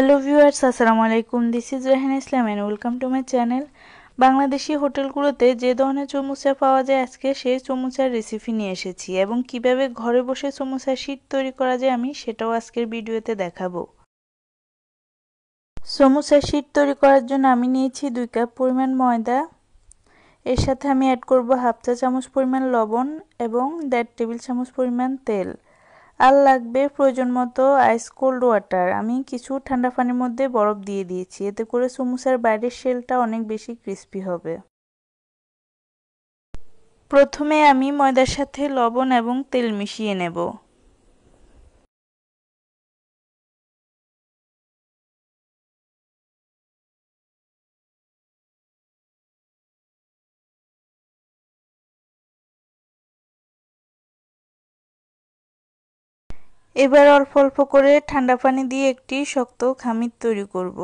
Hello viewers আসসালামু আলাইকুম this is Rehan Islam and welcome to my channel Bangladeshi হোটেলগুলোতে যে ধরনের চমুচা পাওয়া যায় আজকে সেই চমুচার রেসিপি নিয়ে এসেছি এবং কিভাবে ঘরে বসে চমুচা শীত তৈরি করা যায় আমি সেটাও আজকের ভিডিওতে দেখাবো চমুচা শীত তৈরি করার জন্য আমি নিয়েছি দুই কাপ পরিমাণ ময়দা এর সাথে আমি অ্যাড করব হাফ চা চামচ পরিমাণ লবণ এবং দেড় টেবিল চামচ পরিমাণ তেল আর লাগবে প্রয়োজন মতো আইস কোল্ড ওয়াটার আমি কিছু ঠান্ডা পানির মধ্যে বরফ দিয়ে দিয়েছি এতে করে সমুসার বাইরের শেলটা অনেক বেশি ক্রিস্পি হবে প্রথমে আমি ময়দার সাথে লবণ এবং তেল মিশিয়ে নেব এবার অল্প অল্প করে ঠান্ডা পানি দিয়ে একটি শক্ত খামির তৈরি করব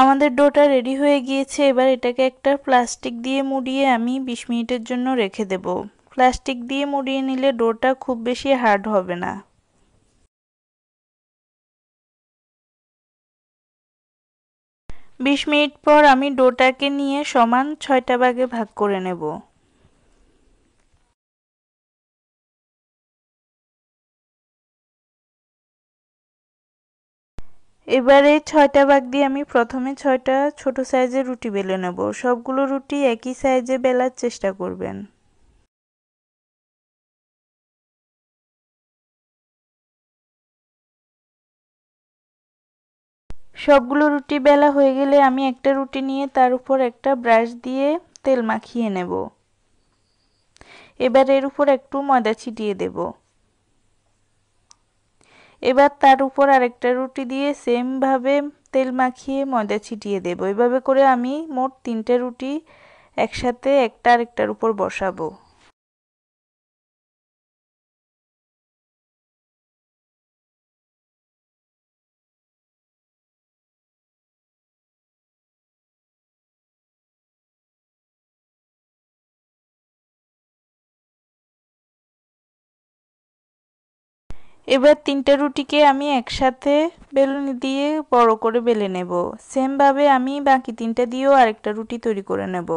আমাদের ডোটা রেডি হয়ে গিয়েছে এবার এটাকে একটা প্লাস্টিক দিয়ে মুড়িয়ে আমি বিশ মিনিটের জন্য রেখে দেব প্লাস্টিক দিয়ে মুড়িয়ে নিলে ডোটা খুব বেশি হার্ড হবে না বিশ মিনিট পর আমি ডোটাকে নিয়ে সমান ছয়টা ভাগে ভাগ করে নেব এবারে ছয়টা ভাগ দিয়ে আমি প্রথমে ছয়টা ছোট সাইজের রুটি বেলে নেব সবগুলো রুটি একই সাইজে বেলার চেষ্টা করবেন সবগুলো রুটি বেলা হয়ে গেলে আমি একটা রুটি নিয়ে তার উপর একটা ব্রাশ দিয়ে তেল মাখিয়ে নেব এবার এর উপর একটু ময়দা ছিটিয়ে দেব এবার তার উপর আরেকটা রুটি দিয়ে সেমভাবে তেল মাখিয়ে ময়দা ছিটিয়ে দেব এভাবে করে আমি মোট তিনটে রুটি একসাথে একটা আরেকটার উপর বসাবো এবার তিনটা রুটিকে আমি একসাথে বেলুন দিয়ে বড় করে বেলে নেব সেমভাবে আমি বাকি তিনটা দিয়েও আরেকটা রুটি তৈরি করে নেব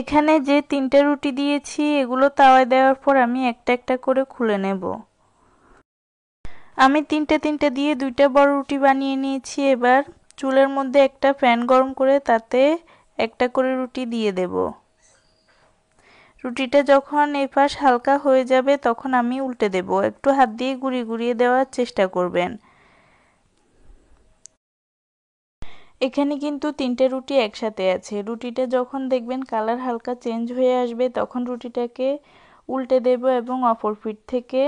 এখানে যে তিনটা রুটি দিয়েছি এগুলো তাওয়ায় দেওয়ার পর আমি একটা একটা করে খুলে নেব আমি তিনটা তিনটা দিয়ে দুইটা বড় রুটি বানিয়ে নিয়েছি এবার চুলের মধ্যে একটা ফ্যান গরম করে তাতে একটা করে রুটি দিয়ে দেবো রুটিটা যখন এপাশ হালকা হয়ে যাবে তখন আমি উল্টে দেব একটু হাত দিয়ে গুঁড়িয়ে গুঁড়িয়ে দেওয়ার চেষ্টা করবেন এখানে কিন্তু তিনটে রুটি একসাথে আছে রুটিটা যখন দেখবেন কালার হালকা চেঞ্জ হয়ে আসবে তখন রুটিটাকে উল্টে দেব এবং অপর ফিট থেকে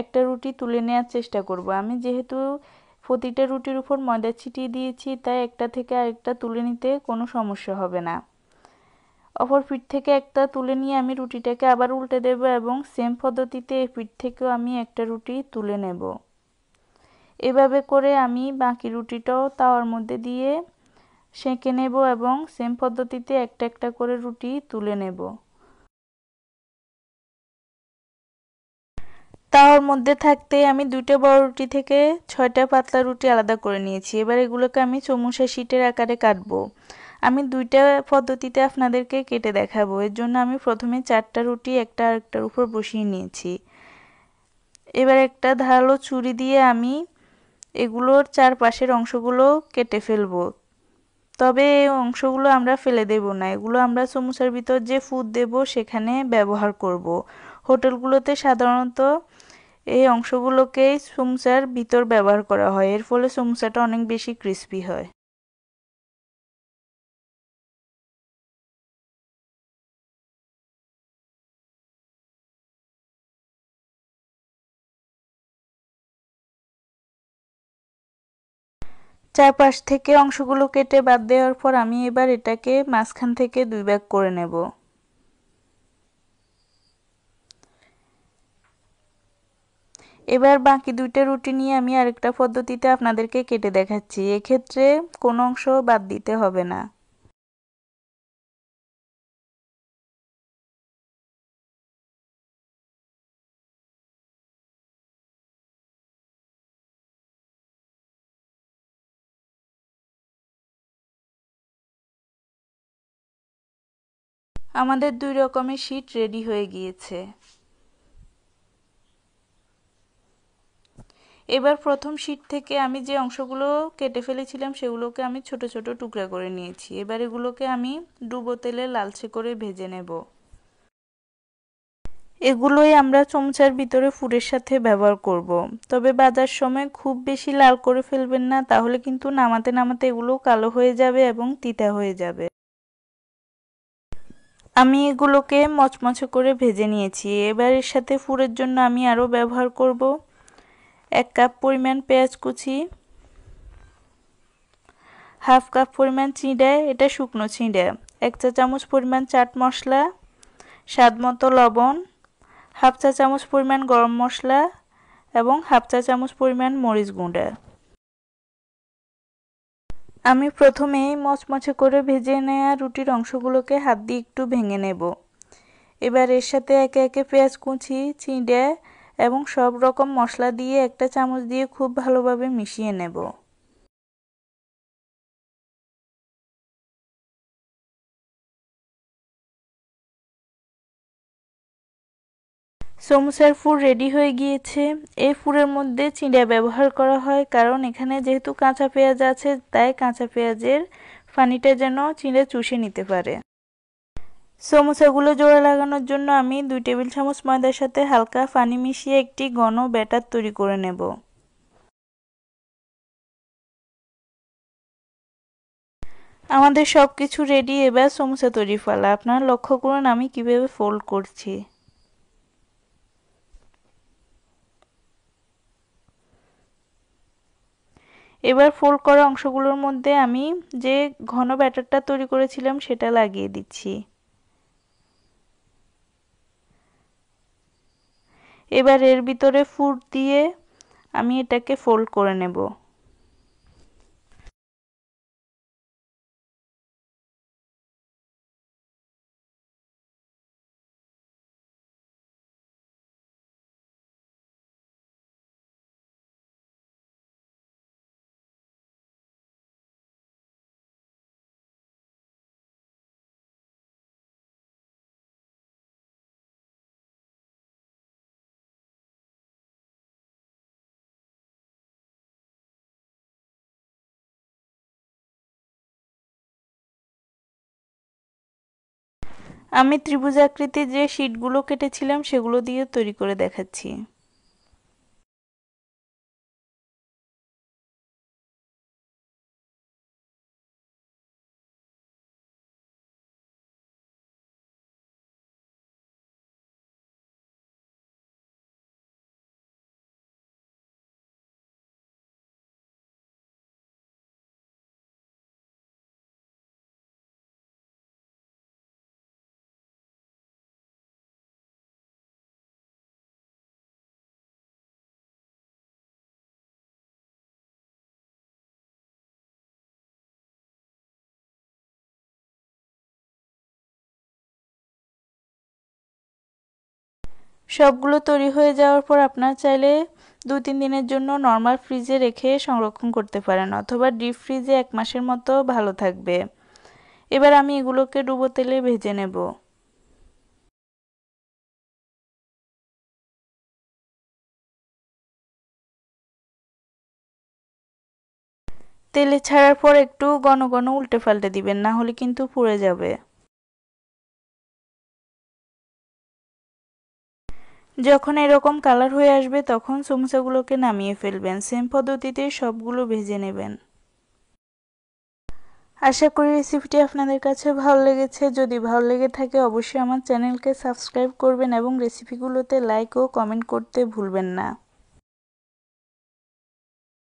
একটা রুটি তুলে নেওয়ার চেষ্টা করব আমি যেহেতু প্রতিটা রুটির উপর ময়দা ছিটিয়ে দিয়েছি তাই একটা থেকে আরেকটা তুলে নিতে কোনো সমস্যা হবে না অপর পিঠ থেকে একটা তুলে নিয়ে আমি রুটিটাকে আবার উল্টে দেব এবং সেম পদ্ধতিতে এই পিঠ থেকেও আমি একটা রুটি তুলে নেব এভাবে করে আমি বাকি রুটিটাও তাওয়ার মধ্যে দিয়ে সেঁকে নেব এবং সেম পদ্ধতিতে একটা একটা করে রুটি তুলে নেব তাওয়ার মধ্যে থাকতে আমি দুইটা বড় রুটি থেকে ছয়টা পাতলা রুটি আলাদা করে নিয়েছি এবার এগুলোকে আমি চমুসা শিটের আকারে কাটবো আমি দুইটা পদ্ধতিতে আপনাদেরকে কেটে দেখাবো এর জন্য আমি প্রথমে চারটা রুটি একটা আরেকটার উপর বসিয়ে নিয়েছি এবার একটা ধারালো ছুরি দিয়ে আমি এগুলোর চারপাশের অংশগুলো কেটে ফেলব তবে এই অংশগুলো আমরা ফেলে দেব না এগুলো আমরা সমুচার ভিতর যে ফুড দেব সেখানে ব্যবহার করব। হোটেলগুলোতে সাধারণত এই অংশগুলোকেই সমুচার ভিতর ব্যবহার করা হয় এর ফলে সমুচাটা অনেক বেশি ক্রিস্পি হয় চারপাশ থেকে অংশগুলো কেটে বাদ দেওয়ার পর আমি এবার এটাকে মাঝখান থেকে দুই ভাগ করে নেব এবার বাকি দুইটা রুটি নিয়ে আমি আরেকটা পদ্ধতিতে আপনাদেরকে কেটে দেখাচ্ছি এক্ষেত্রে কোনো অংশ বাদ দিতে হবে না আমাদের দুই রকমের শীট রেডি হয়ে গিয়েছে এবার প্রথম শীট থেকে আমি যে অংশগুলো কেটে ফেলেছিলাম সেগুলোকে আমি ছোট ছোট টুকরা করে নিয়েছি এবার এগুলোকে আমি ডুবো তেলে লালচে করে ভেজে নেব এগুলোই আমরা চমচার ভিতরে ফুডের সাথে ব্যবহার করব। তবে বাজার সময় খুব বেশি লাল করে ফেলবেন না তাহলে কিন্তু নামাতে নামাতে এগুলো কালো হয়ে যাবে এবং তিতা হয়ে যাবে আমি এগুলোকে মচমচে করে ভেজে নিয়েছি এবার এর সাথে ফুরের জন্য আমি আরও ব্যবহার করব এক কাপ পরিমাণ পেঁয়াজ কুচি হাফ কাপ পরিমাণ চিঁড়ে এটা শুকনো চিঁড়ে এক চা চামচ পরিমাণ চাট মশলা স্বাদ মতো লবণ হাফ চা চামচ পরিমাণ গরম মশলা এবং হাফ চা চামচ পরিমাণ মরিচ গুঁড়া আমি প্রথমেই মচমচে করে ভেজে নেওয়া রুটির অংশগুলোকে হাত দিয়ে একটু ভেঙে নেব এবার এর সাথে একে একে পেঁয়াজ কুচি চিঁড়ে এবং সব রকম মশলা দিয়ে একটা চামচ দিয়ে খুব ভালোভাবে মিশিয়ে নেব সমুসার ফুর রেডি হয়ে গিয়েছে এই ফুরের মধ্যে চিঁড়া ব্যবহার করা হয় কারণ এখানে যেহেতু কাঁচা পেঁয়াজ আছে তাই কাঁচা পেঁয়াজের ফানিটা যেন চিঁড়ে চুষে নিতে পারে সমোসাগুলো জোড়া লাগানোর জন্য আমি দুই টেবিল চামচ ময়দার সাথে হালকা ফানি মিশিয়ে একটি ঘন ব্যাটার তৈরি করে নেব আমাদের সব কিছু রেডি এবার সমোসা তৈরি ফেলা আপনারা লক্ষ্য করুন আমি কিভাবে ফোল্ড করছি এবার ফোল্ড করা অংশগুলোর মধ্যে আমি যে ঘন ব্যাটারটা তৈরি করেছিলাম সেটা লাগিয়ে দিচ্ছি এবার এর ভিতরে ফুট দিয়ে আমি এটাকে ফোল্ড করে নেব আমি ত্রিভুজাকৃতির যে শিটগুলো কেটেছিলাম সেগুলো দিয়ে তৈরি করে দেখাচ্ছি সবগুলো তৈরি হয়ে যাওয়ার পর আপনার চাইলে দু তিন দিনের জন্য নর্মাল ফ্রিজে রেখে সংরক্ষণ করতে পারেন অথবা ডিপ ফ্রিজে এক মাসের মতো ভালো থাকবে এবার আমি এগুলোকে ডুবো তেলে ভেজে নেব তেলে ছাড়ার পর একটু ঘন ঘন উল্টে পাল্টে দিবেন না হলে কিন্তু পুড়ে যাবে যখন এরকম কালার হয়ে আসবে তখন সমুচাগুলোকে নামিয়ে ফেলবেন সেম পদ্ধতিতে সবগুলো ভেজে নেবেন আশা করি রেসিপিটি আপনাদের কাছে ভালো লেগেছে যদি ভালো লেগে থাকে অবশ্যই আমার চ্যানেলকে সাবস্ক্রাইব করবেন এবং রেসিপিগুলোতে লাইক ও কমেন্ট করতে ভুলবেন না